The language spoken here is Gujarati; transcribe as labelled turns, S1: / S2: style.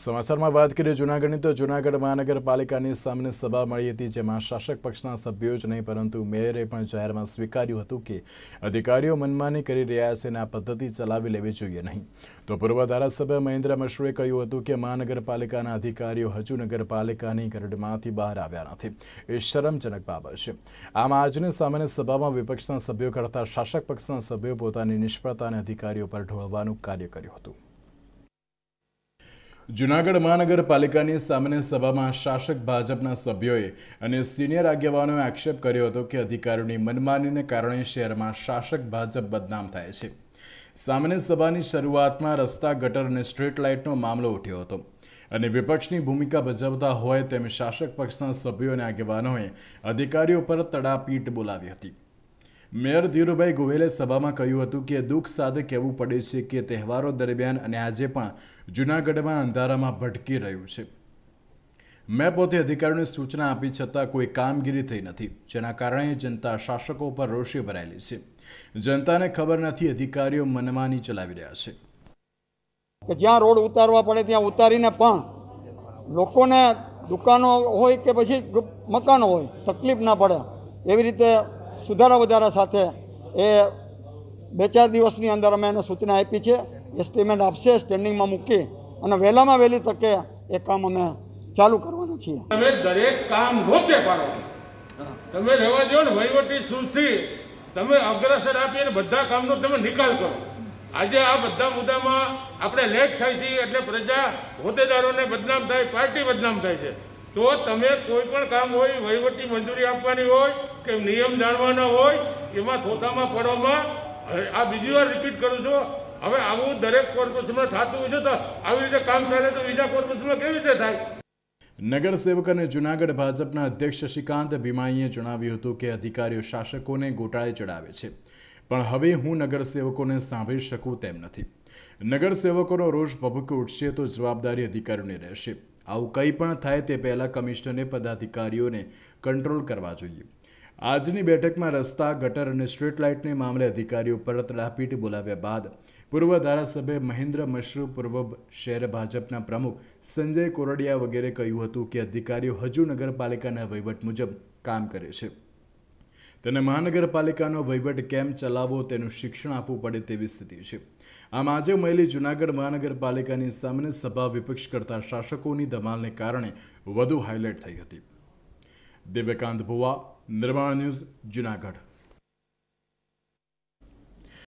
S1: સમાચારમાં વાત કરીએ જૂનાગઢની તો જૂનાગઢ મહાનગરપાલિકાની સામાન્ય સભા મળી હતી જેમાં શાસક પક્ષના સભ્યો જ નહીં પરંતુ મેયરે પણ જાહેરમાં સ્વીકાર્યું હતું કે અધિકારીઓ મનમાની કરી રહ્યા છે અને આ પદ્ધતિ ચલાવી લેવી જોઈએ નહીં તો પૂર્વ ધારાસભ્ય મહેન્દ્ર મશરૂએ કહ્યું હતું કે મહાનગરપાલિકાના અધિકારીઓ હજુ નગરપાલિકાની ગરડમાંથી બહાર આવ્યા નથી એ શરમજનક બાબત છે આમ આજની સામાન્ય સભામાં વિપક્ષના સભ્યો કરતાં શાસક પક્ષના સભ્યો પોતાની નિષ્ફળતા અને અધિકારીઓ પર ઢોળવાનું કાર્ય કર્યું હતું જુનાગઢ મહાનગરપાલિકાની સામાન્ય સભામાં શાસક ભાજપના સભ્યોએ અને સિનિયર આગેવાનોએ આક્ષેપ કર્યો હતો કે અધિકારીઓની મનમાનીને કારણે શહેરમાં શાસક ભાજપ બદનામ થાય છે સામાન્ય સભાની શરૂઆતમાં રસ્તા ગટર અને સ્ટ્રીટ લાઇટનો મામલો ઉઠ્યો હતો અને વિપક્ષની ભૂમિકા ભજવતા હોય તેમ શાસક પક્ષના સભ્યો અને આગેવાનોએ અધિકારીઓ પર તડાપીટ બોલાવી હતી મેયર ધીરુભાઈ ગોહેલે સભામાં કહ્યું હતું કે દુઃખ સાથે કહેવું પડે છે કે તહેવારો દરમિયાન અને આજે પણ જૂનાગઢમાં અંધારામાં ભટકી રહ્યું છે મેં પોતે અધિકારીઓને સૂચના આપી છતાં કોઈ કામગીરી થઈ નથી જેના કારણે જનતા શાસકો પર રોષે ભરાયેલી છે જનતાને ખબર નથી અધિકારીઓ મનમાની ચલાવી રહ્યા છે
S2: કે જ્યાં રોડ ઉતારવા પડે ત્યાં ઉતારીને પણ લોકોને દુકાનો હોય કે પછી મકાનો હોય તકલીફ ના પડે એવી રીતે સુધારા વધારા સાથે એ બે ચાર દિવસની અંદર અમે એને સૂચના આપી છે એસ્ટિમેટ આપશે સ્ટેન્ડિંગમાં મૂકી અને વહેલામાં વહેલી તકે એ કામ અમે ચાલુ કરવાના છીએ
S3: તમે દરેક કામ રોચે પાડો તમે રહેવા દો ને વહીવટી સુસ્થી તમે અગ્રસર આપી અને બધા કામનો તમે નિકાલ કરો આજે આ બધા મુદ્દામાં આપણે લેટ થાય છે એટલે પ્રજા હોદ્દેદારોને બદનામ થાય પાર્ટી બદનામ થાય છે તો તમે કોઈ પણ કામ હોય વહીવટી મંજૂરી આપવાની હોય કે નિયમ જાણવાના હોય એમાં થોતામાં પડવામાં આ બીજી વાર રિપીટ કરું છું હવે આવું દરેક કોર્પોરેશનમાં થતું હોય છે તો આવી રીતે કામ ચાલે તો બીજા કોર્પોરેશનમાં કેવી રીતે થાય
S1: નગરસેવક અને જૂનાગઢ ભાજપના અધ્યક્ષ શ્રીકાંત ભીમાઈએ જણાવ્યું હતું કે અધિકારીઓ શાસકોને ગોટાળે ચડાવે છે પણ હવે હું નગરસેવકોને સાંભળી શકું તેમ નથી નગરસેવકોનો રોષ ભભૂકી ઉઠશે તો જવાબદારી અધિકારીઓની રહેશે આવું કંઈ પણ થાય તે પહેલાં કમિશનરે પદાધિકારીઓને કંટ્રોલ કરવા જોઈએ આજની બેઠકમાં રસ્તા ગટર અને સ્ટ્રીટ લાઇટને મામલે અધિકારીઓ પરત લાપીટ બોલાવ્યા બાદ પૂર્વ ધારાસભ્ય મહેન્દ્ર મશરૂ પૂર્વ શહેર ભાજપના પ્રમુખ સંજય કોરડિયા વગેરે કહ્યું હતું કે અધિકારીઓ હજુ નગરપાલિકાના વહીવટ મુજબ કામ કરે છે તેને મહાનગરપાલિકાનો વહીવટ કેમ ચલાવવો તેનું શિક્ષણ આપવું પડે તેવી સ્થિતિ છે આમ આજે મળેલી જૂનાગઢ મહાનગરપાલિકાની સામાન્ય સભા વિપક્ષ કરતા શાસકોની ધમાલને કારણે વધુ હાઇલાઇટ થઈ હતી દિવ્યકાંત ભુવા નિર્માણ ન્યૂઝ જૂનાગઢ